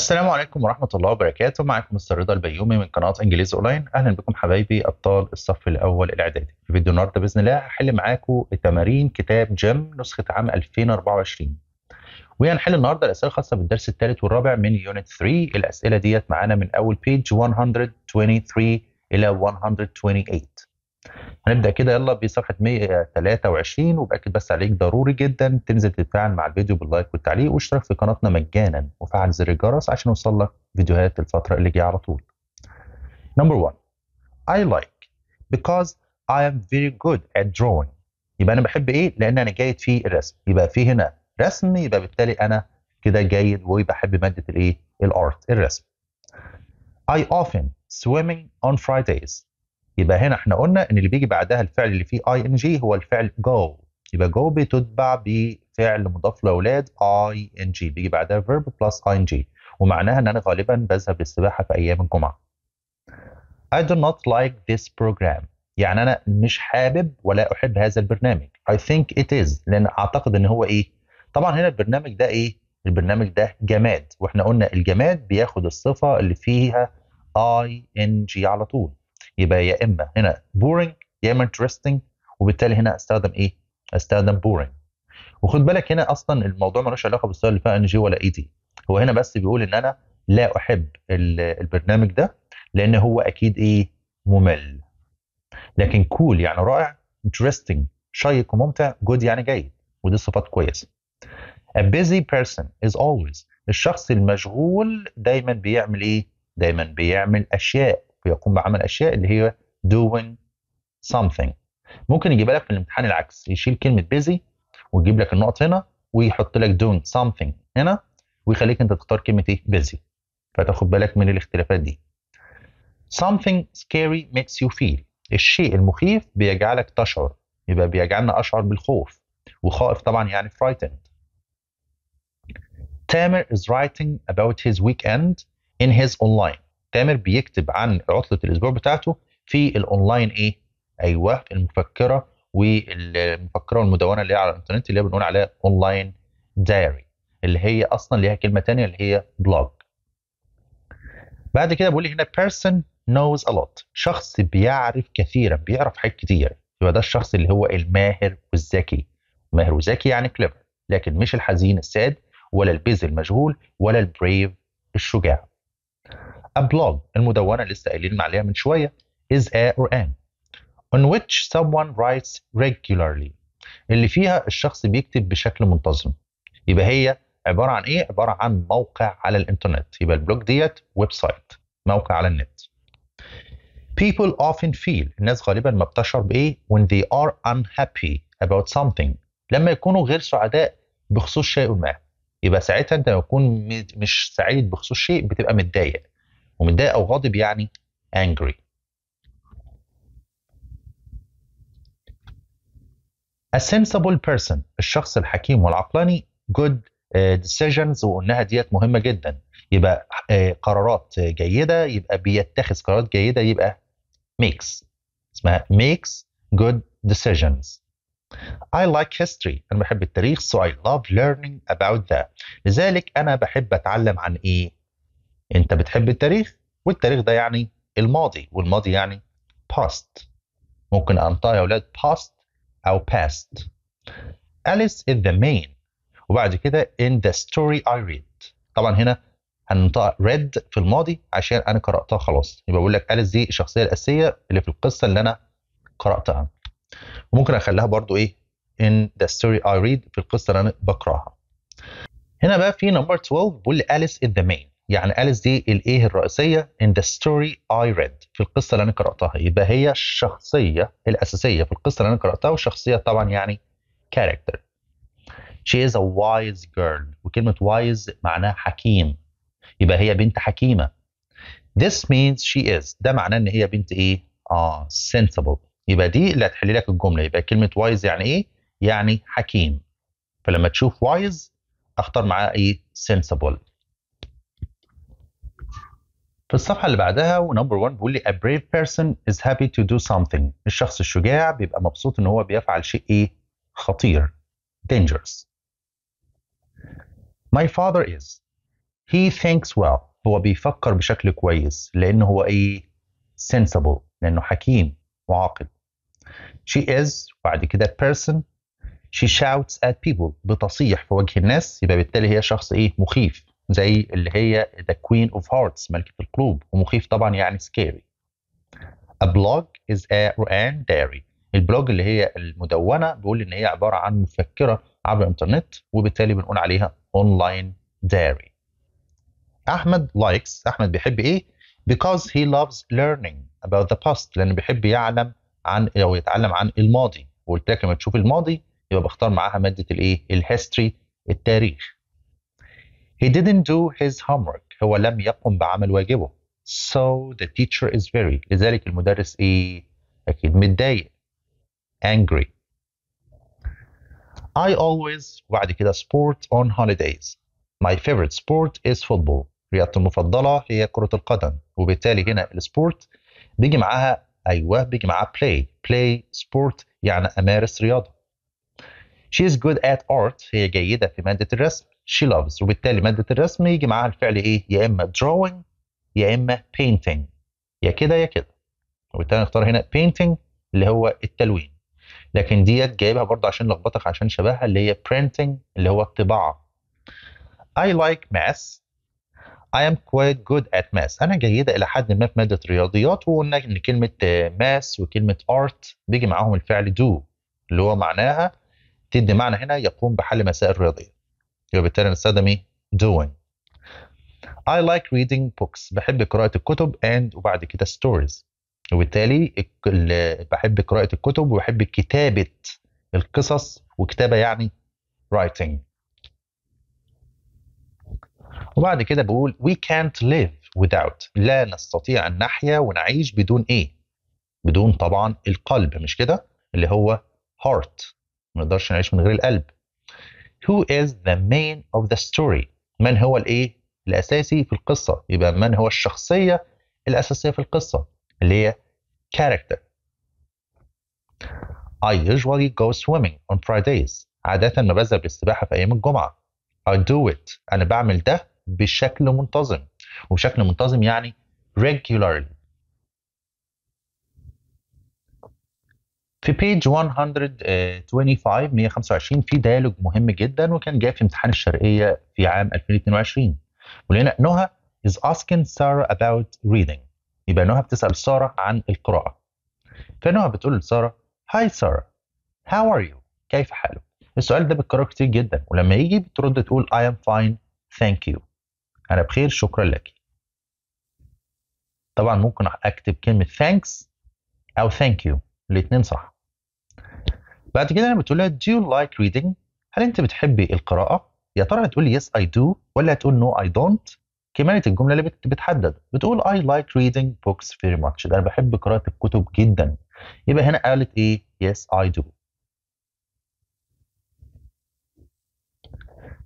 السلام عليكم ورحمة الله وبركاته معكم مستر رضا البيومي من قناة إنجليزي أونلاين أهلا بكم حبايبي أبطال الصف الأول الإعدادي في فيديو النهاردة بإذن الله هحل معاكم تمارين كتاب جيم نسخة عام 2024 وهنحل النهاردة الأسئلة الخاصة بالدرس الثالث والرابع من يونت 3 الأسئلة ديت معانا من أول بيج 123 إلى 128 هنبدا كده يلا بصفحه 123 وباكد بس عليك ضروري جدا تنزل تتفاعل مع الفيديو باللايك والتعليق واشترك في قناتنا مجانا وفعل زر الجرس عشان يوصل لك فيديوهات الفتره اللي جايه على طول. نمبر 1 I like because I am very good at drawing يبقى انا بحب ايه؟ لان انا جيد في الرسم يبقى في هنا رسم يبقى بالتالي انا كده جيد وبحب ماده الايه؟ الارت الرسم. I often swimming on Fridays يبقى هنا احنا قلنا ان اللي بيجي بعدها الفعل اللي فيه اي ان جي هو الفعل جو يبقى جو بتتبع بفعل مضاف لاولاد اي ان جي بيجي بعدها فيرب بلس اي ان جي ومعناها ان انا غالبا بذهب للسباحه في ايام الجمعه I do not like this program يعني انا مش حابب ولا احب هذا البرنامج I think it is لان اعتقد ان هو ايه طبعا هنا البرنامج ده ايه البرنامج ده جماد واحنا قلنا الجماد بياخد الصفه اللي فيها اي ان جي على طول يبقى يا اما هنا بورنج يا اما انترستنج وبالتالي هنا استخدم ايه؟ استخدم بورنج وخد بالك هنا اصلا الموضوع ملوش علاقه بالسؤال اللي فيها ان جي ولا اي دي هو هنا بس بيقول ان انا لا احب البرنامج ده لان هو اكيد ايه؟ ممل لكن كول cool يعني رائع انترستنج شيق وممتع جود يعني جيد ودي صفات كويسه A busy person is always الشخص المشغول دايما بيعمل ايه؟ دايما بيعمل اشياء ويقوم بعمل اشياء اللي هي doing something ممكن يجيب لك في الامتحان العكس يشيل كلمه busy ويجيب لك النقط هنا ويحط لك doing something هنا ويخليك انت تختار كلمه ايه busy فتاخد بالك من الاختلافات دي something scary makes you feel الشيء المخيف بيجعلك تشعر يبقى بيجعلنا اشعر بالخوف وخائف طبعا يعني frightened Tamer is writing about his weekend in his online تامر بيكتب عن عطله الاسبوع بتاعته في الاونلاين ايه ايوه المفكره والمفكره والمدونه اللي هي على الانترنت اللي هي بنقول عليها اونلاين دايري اللي هي اصلا ليها كلمه تانية اللي هي بلوج بعد كده بيقول لي هنا person knows a lot شخص بيعرف كثيرا بيعرف حاجات كتير يبقى ده الشخص اللي هو الماهر والذكي ماهر وذكي يعني كليفر لكن مش الحزين الساد ولا البيز المشغول ولا البريف الشجاع blog المدونة اللي لسه قايلين عليها من شوية is a or an on which someone writes regularly اللي فيها الشخص بيكتب بشكل منتظم يبقى هي عبارة عن إيه؟ عبارة عن موقع على الإنترنت يبقى البلوج ديت ويب سايت موقع على النت People often feel الناس غالبا ما بتشعر بإيه؟ when they are unhappy about something لما يكونوا غير سعداء بخصوص شيء ما يبقى ساعتها أنت لما تكون مش سعيد بخصوص شيء بتبقى متضايق ومتضايق او غاضب يعني angry a sensible person الشخص الحكيم والعقلاني good آه، decisions وقلناها ديت مهمه جدا يبقى آه، قرارات جيده يبقى بيتخذ قرارات جيده يبقى makes اسمها makes good decisions I like history أنا بحب التاريخ so I love learning about that لذلك أنا بحب أتعلم عن إيه انت بتحب التاريخ والتاريخ ده يعني الماضي والماضي يعني past ممكن انطقها يا اولاد past او past اليس ان the main وبعد كده in the story I read طبعا هنا هننطق read في الماضي عشان انا قراتها خلاص يبقى بقول لك أليس دي الشخصيه الاساسيه اللي في القصه اللي انا قراتها وممكن اخليها برضو ايه in the story I read في القصه اللي انا بقراها هنا بقى في نمبر 12 بيقول لي أليس is the main يعني أليس دي الإيه الرئيسية in the story I read في القصة اللي أنا قرأتها يبقى هي الشخصية الأساسية في القصة اللي أنا قرأتها والشخصية طبعا يعني character she is a wise girl وكلمة wise معناها حكيم يبقى هي بنت حكيمة this means she is ده معناه إن هي بنت إيه؟ آه sensible يبقى دي اللي هتحل لك الجملة يبقى كلمة wise يعني إيه؟ يعني حكيم فلما تشوف wise اختار معاه إيه؟ sensible في الصفحة اللي بعدها ونمبر 1 بيقول لي a brave person is happy to do something الشخص الشجاع بيبقى مبسوط ان هو بيفعل شيء ايه خطير dangerous my father is he thinks well هو بيفكر بشكل كويس لان هو إيه sensible لأنه حكيم وعاقل she is بعد كده person she shouts at people بتصيح في وجه الناس يبقى بالتالي هي شخص إيه مخيف زي اللي هي ذا كوين اوف هارتس ملكه القلوب ومخيف طبعا يعني سكيري A blog is a Roan diary البلوج اللي هي المدونه بيقول ان هي عباره عن مفكره عبر الانترنت وبالتالي بنقول عليها اونلاين diary احمد لايكس احمد بيحب ايه because he loves learning about the past لانه بيحب يعلم عن او يتعلم عن الماضي وقلت لك لما تشوف الماضي يبقى بختار معاها ماده الايه الهيستوري التاريخ He didn't do his homework هو لم يقم بعمل واجبه so the teacher is very لذلك المدرس ايه اكيد متضايق angry I always وبعد كده sport on holidays my favorite sport is football رياضتي المفضلة هي كرة القدم وبالتالي هنا السبورت بيجي معاها أيوه بيجي معاها play play sport يعني أمارس رياضة She is good at art هي جيدة في مادة الرسم she loves وبالتالي مادة الرسم يجي معاها الفعل إيه يا إما drawing يا إما painting يا كده يا كده وبالتالي نختار هنا painting اللي هو التلوين لكن ديت جايبها برضه عشان لخبطك عشان شبهها اللي هي printing اللي هو الطباعة I like math I am quite good at math أنا جيدة إلى حد ما في مادة الرياضيات وقلنا إن كلمة آه، math وكلمة art بيجي معاهم الفعل do اللي هو معناها تدي معنى هنا يقوم بحل مسائل رياضية يبقى بالتالي نستخدم ايه doing I like reading books بحب قراءة الكتب and وبعد كده stories وبالتالي بحب قراءة الكتب وبحب كتابة القصص وكتابة يعني writing وبعد كده بقول we can't live without لا نستطيع أن نحيا ونعيش بدون إيه بدون طبعا القلب مش كده اللي هو heart ما نقدرش نعيش من غير القلب who is the main of the story من هو الايه الاساسي في القصه يبقى من هو الشخصيه الاساسيه في القصه اللي هي character I usually go swimming on Fridays عادة ما بذهب للسباحة في أيام الجمعة I do it أنا بعمل ده بشكل منتظم وبشكل منتظم يعني regularly في بيج 125 125 في ديالوج مهم جدا وكان جاء في امتحان الشرقيه في عام 2022 ولقينا نهى is asking Sarah about reading يبقى نهى بتسال ساره عن القراءه فنهى بتقول لساره هاي ساره هاو ار يو كيف حالك السؤال ده بيتكرر كتير جدا ولما يجي بترد تقول I am fine thank you انا بخير شكرا لك طبعا ممكن اكتب كلمه thanks او thank you الاثنين صح بعد كده لما بتقول لها do you like reading هل انت بتحبي القراءه يا ترى هتقول لي yes I do ولا هتقول no I don't كمالة الجملة اللي بتحدد بتقول I like reading books very much ده أنا بحب قراءة الكتب جدا يبقى هنا قالت إيه yes I do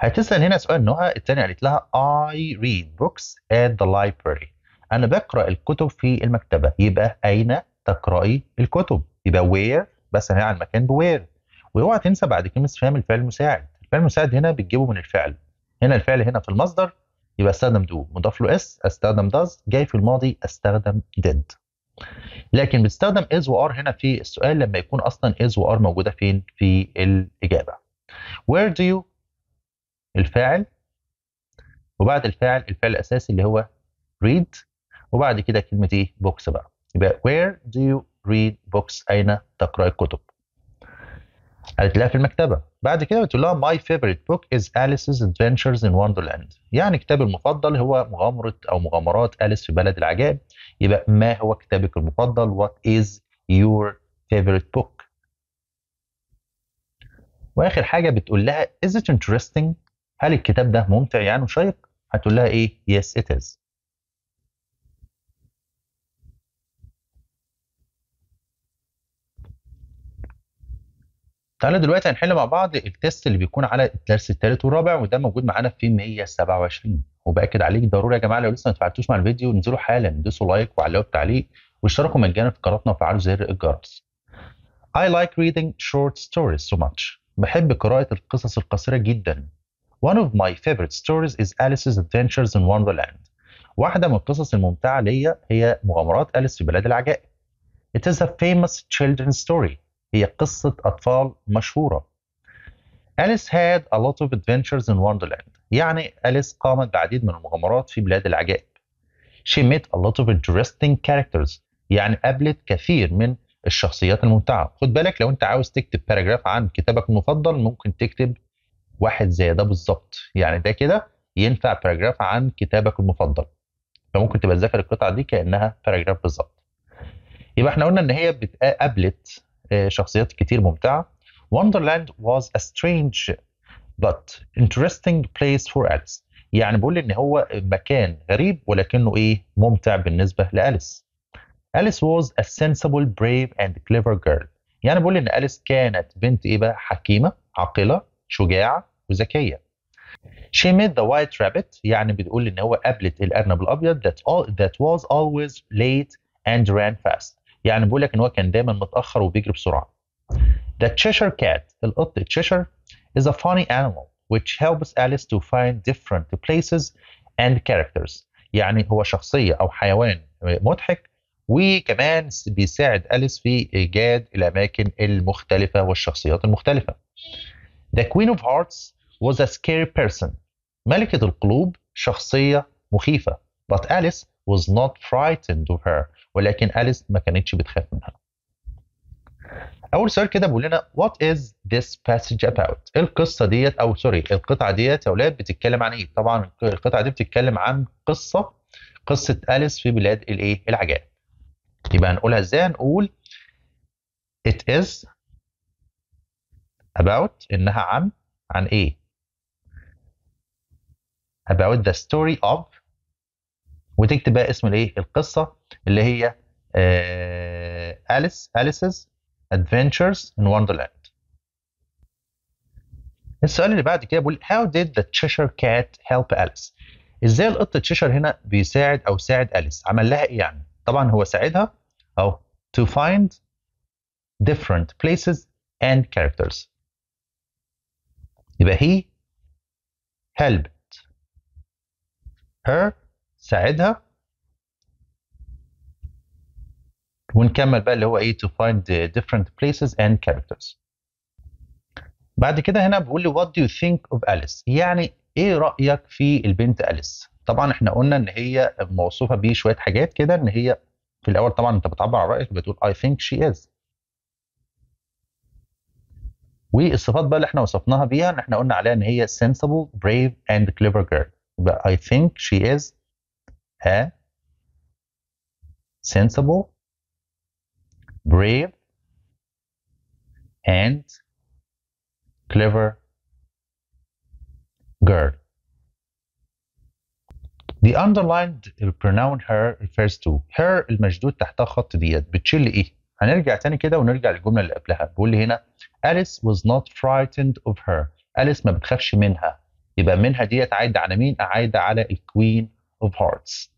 هتسأل هنا سؤال نهى الثاني قالت لها I read books at the library أنا بقرأ الكتب في المكتبة يبقى أين تقرأي الكتب يبقى وير بس هنا على المكان بوير واوعى تنسى بعد كلمه استفهام الفعل المساعد الفعل المساعد هنا بتجيبه من الفعل هنا الفعل هنا في المصدر يبقى استخدم دو مضاف له اس استخدم داز جاي في الماضي استخدم ديد لكن بتستخدم از وار هنا في السؤال لما يكون اصلا از وار موجوده فين في الاجابه وير دو يو الفاعل وبعد الفاعل الفعل الاساسي اللي هو ريد وبعد كده كلمه ايه بوكس بقى يبقى وير دو يو read books أين تقرأ الكتب قالت لها في المكتبة بعد كده بتقول لها My favorite book is Alice's Adventures in Wonderland يعني كتابي المفضل هو مغامرة أو مغامرات أليس في بلد العجائب يبقى ما هو كتابك المفضل What is your favorite book واخر حاجه بتقول لها is it interesting هل الكتاب ده ممتع يعني وشيق هتقول لها ايه yes it is تعالوا دلوقتي هنحل مع بعض التست اللي بيكون على الدرس الثالث والرابع وده موجود معانا في 127 وباكد عليك ضروري يا جماعه لو لسه ما اتفاعلتوش مع الفيديو انزلوا حالا دوسوا لايك وعلقوا التعليق واشتركوا مجانا في قناتنا وفعلوا زر الجرس. I like reading short stories so much. بحب قراءة القصص القصيرة جدا. One of my favorite stories is Alice's Adventures in Wonderland. واحدة من القصص الممتعة ليا هي مغامرات أليس في بلاد العجائب. It is a famous children's story هي قصة أطفال مشهورة أليس had a lot of adventures in Wonderland يعني أليس قامت بعديد من المغامرات في بلاد العجائب She met a lot of interesting characters يعني قابلت كثير من الشخصيات الممتعة خد بالك لو أنت عاوز تكتب باراجراف عن كتابك المفضل ممكن تكتب واحد زي ده بالظبط يعني ده كده ينفع باراجراف عن كتابك المفضل فممكن تبقى تذاكر القطعة دي كأنها باراجراف بالظبط يبقى احنا قلنا ان هي قابلت شخصيات كتير ممتعة Wonderland was a strange but interesting place for Alice يعني بقول إن هو مكان غريب ولكنه إيه ممتع بالنسبة لأليس Alice was a sensible brave and clever girl يعني بقول إن أليس كانت بنت إيه بقى حكيمة عاقلة شجاعة وذكية She met the white rabbit يعني بتقول إن هو قابلت الأرنب الأبيض that, all, that was always late and ran fast يعني بيقول لك ان هو كان دايما متاخر وبيجري بسرعه The Cheshire Cat القط Cheshire is a funny animal which helps Alice to find different places and characters يعني هو شخصية أو حيوان مضحك وكمان بيساعد أليس في إيجاد الأماكن المختلفة والشخصيات المختلفة The Queen of Hearts was a scary person ملكة القلوب شخصية مخيفة But Alice was not frightened of her ولكن أليس ما كانتش بتخاف منها أول سؤال كده بيقول لنا what is this passage about إيه القصة ديت أو سوري القطعة ديت يا أولاد بتتكلم عن إيه طبعا القطعة دي بتتكلم عن قصة قصة أليس في بلاد الإيه العجائب يبقى هنقولها إزاي هنقول it is about إنها عن عن إيه about the story of وتكتب بقى اسم الايه القصه اللي هي أليس أليسز ادفنتشرز ان وندرلاند السؤال اللي بعد كده بيقول هاو ديد ذا تشيشر كات هيلب اليس ازاي القط تشيشر هنا بيساعد او ساعد أليس؟ عمل لها ايه يعني؟ طبعا هو ساعدها اهو to find different places and characters يبقى he helped her تساعدها ونكمل بقى اللي هو ايه to find different places and characters بعد كده هنا بيقول لي what do you think of Alice يعني ايه رأيك في البنت أليس طبعا احنا قلنا ان هي موصوفة بشوية حاجات كده ان هي في الاول طبعا انت بتعبر عن رأيك بتقول I think she is والصفات بقى اللي احنا وصفناها بيها ان احنا قلنا عليها ان هي sensible brave and clever girl يبقى I think she is ها sensible brave and clever girl The underlined pronoun her refers to her المشدود تحتها خط ديت بتشيل ايه؟ هنرجع تاني كده ونرجع للجمله اللي قبلها بيقول لي هنا Alice was not frightened of her أليس ما بتخافش منها يبقى منها ديت عايده على مين؟ عايده على الكوين of Hearts.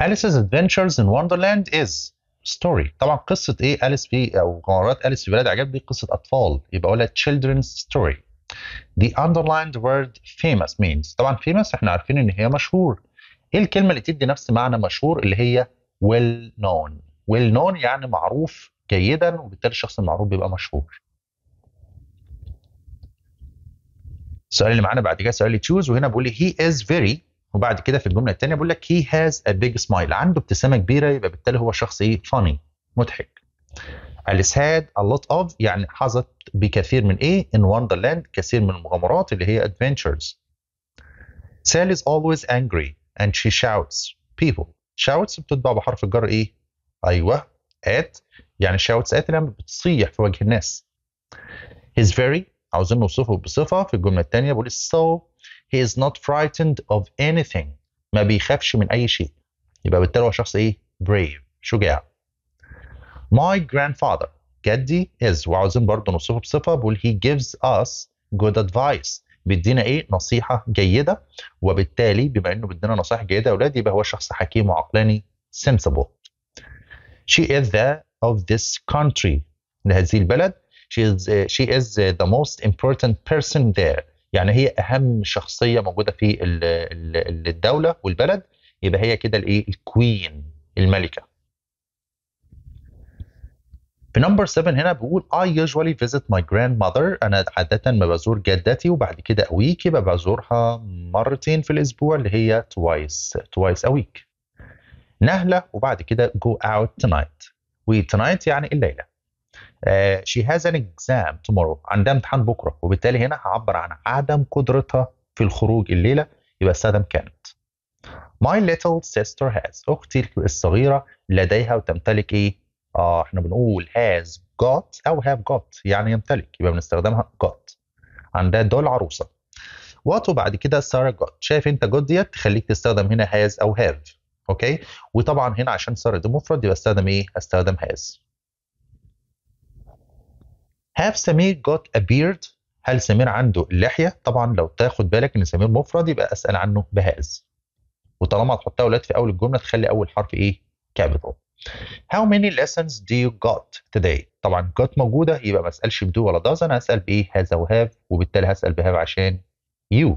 Alice's Adventures in Wonderland is story طبعا قصة ايه أليس في او غارات أليس في بلاد عجب دي قصة أطفال يبقى أقولها children's story The underlined word famous means طبعا famous احنا عارفين ان هي مشهور ايه الكلمة اللي تدي نفس معنى مشهور اللي هي well known well known يعني معروف جيدا وبالتالي الشخص المعروف بيبقى مشهور السؤال اللي معانا بعد كده سؤال تشوز وهنا بقول لي هي از فيري وبعد كده في الجمله الثانيه بقول لك هي هاز ا بيج سمايل عنده ابتسامه كبيره يبقى بالتالي هو شخص ايه فاني مضحك اليس هاد ا لوت اوف يعني حظت بكثير من ايه ان وندرلاند كثير من المغامرات اللي هي ادفنتشرز Sally از اولويز انجري اند شي شاوتس بيبل شاوتس بتتبع بحرف الجر ايه ايوه ات يعني شاوتس ات لما بتصيح في وجه الناس he's very عاوزين نوصفه بصفه في الجمله الثانيه بقول so he is not frightened of anything ما بيخافش من اي شيء يبقى بالتالي هو شخص ايه brave شجاع my grandfather جدي is وعاوزين برضه نوصفه بصفه بقول he gives us good advice بيدينا ايه نصيحه جيده وبالتالي بما انه بيدينا نصائح جيده يا اولاد يبقى هو شخص حكيم وعقلاني sensible she is the of this country لهذه البلد she is uh, she is uh, the most important person there يعني هي اهم شخصيه موجوده في الدوله والبلد يبقى هي كده الايه الكوين الملكه في نمبر 7 هنا بقول I usually visit my grandmother أنا عادة ما بزور جدتي وبعد كده a week يبقى بزورها مرتين في الأسبوع اللي هي twice twice a week نهلة وبعد كده go out tonight و tonight يعني الليلة شي هاز ان اكزام تومورو عندها امتحان بكره وبالتالي هنا هعبر عن عدم قدرتها في الخروج الليله يبقى استخدم كانت My little sister has اختي الصغيره لديها وتمتلك ايه؟ اه احنا بنقول has got او have got يعني يمتلك يبقى بنستخدمها got عندها دول عروسه وات وبعد كده ساره جوت شايف انت جوت ديت تخليك تستخدم هنا هاز او هاف اوكي وطبعا هنا عشان ساره دي مفرد يبقى استخدم ايه؟ استخدم هاز هاف سمير جوت ا بيرد هل سمير عنده اللحيه طبعا لو تاخد بالك ان سمير مفرد يبقى اسال عنه بهاز وطالما هتحطها ولاد في اول الجمله تخلي اول حرف ايه كابيتال How many lessons do you got today؟ طبعا got موجوده يبقى ما اسالش بدو ولا does انا هسال بايه هذا وهاف وبالتالي هسال بهاف عشان you.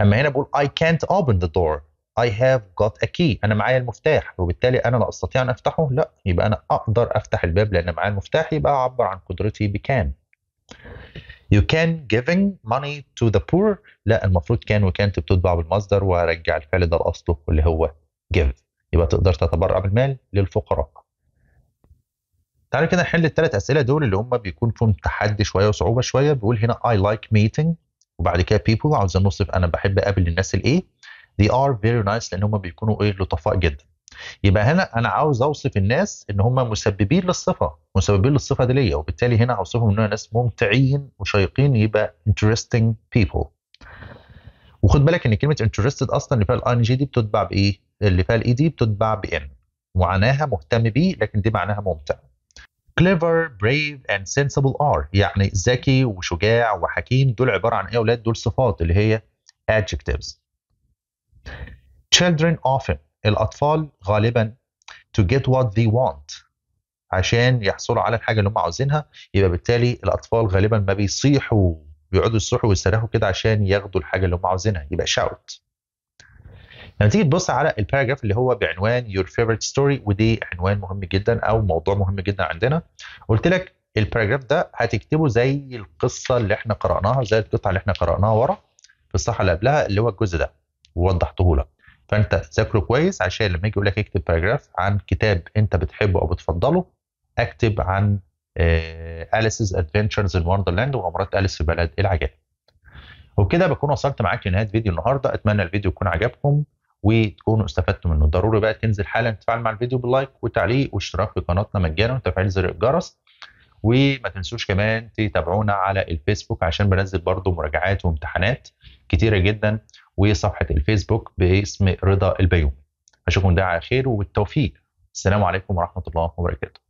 اما هنا بقول I can't open the door I have got a key أنا معايا المفتاح وبالتالي أنا لا أستطيع أن أفتحه لا يبقى أنا أقدر أفتح الباب لأن معايا المفتاح يبقى أعبر عن قدرتي بكان You can giving money to the poor لا المفروض كان وكانت بتتبع بالمصدر وارجع الفعل ده لاصله اللي هو give يبقى تقدر تتبرع بالمال للفقراء تعالوا كده نحل الثلاث اسئله دول اللي هم بيكون فيهم تحدي شويه وصعوبه شويه بيقول هنا I like meeting وبعد كده people عاوزين نوصف انا بحب اقابل الناس الايه they are very nice لان هم بيكونوا ايه لطفاء جدا يبقى هنا انا عاوز اوصف الناس ان هم مسببين للصفه مسببين للصفه دي ليا وبالتالي هنا اوصفهم ان ناس ممتعين وشيقين يبقى interesting people وخد بالك ان كلمه interested اصلا اللي فيها ان جي دي بتتبع بايه اللي فيها الاي e دي بتتبع بان معناها مهتم بيه لكن دي معناها ممتع clever brave and sensible are يعني ذكي وشجاع وحكيم دول عباره عن ايه اولاد دول صفات اللي هي adjectives children often الأطفال غالبا to get what they want عشان يحصلوا على الحاجة اللي هم عاوزينها يبقى بالتالي الأطفال غالبا ما بيصيحوا بيقعدوا يصيحوا ويصرخوا كده عشان ياخدوا الحاجة اللي هم عاوزينها يبقى shout لما تيجي تبص على الباراجراف اللي هو بعنوان your favorite story ودي عنوان مهم جدا او موضوع مهم جدا عندنا قلت لك الباراجراف ده هتكتبه زي القصه اللي احنا قراناها زي القطعه اللي احنا قراناها ورا في الصفحه اللي قبلها اللي هو الجزء ده ووضحته لك فانت ذاكره كويس عشان لما يجي يقول لك اكتب باراجراف عن كتاب انت بتحبه او بتفضله اكتب عن اليسز ادفنتشرز ان وندرلاند ومغامرات اليس في بلد العجائب وبكده بكون وصلت معاك لنهايه فيديو النهارده اتمنى الفيديو يكون عجبكم وتكونوا استفدتوا منه ضروري بقى تنزل حالا تفعل مع الفيديو باللايك وتعليق واشتراك في قناتنا مجانا وتفعيل زر الجرس وما تنسوش كمان تتابعونا على الفيسبوك عشان بنزل برضو مراجعات وامتحانات كتيره جدا وصفحه الفيسبوك باسم رضا البيومي اشوفكم ده على خير وبالتوفيق السلام عليكم ورحمه الله وبركاته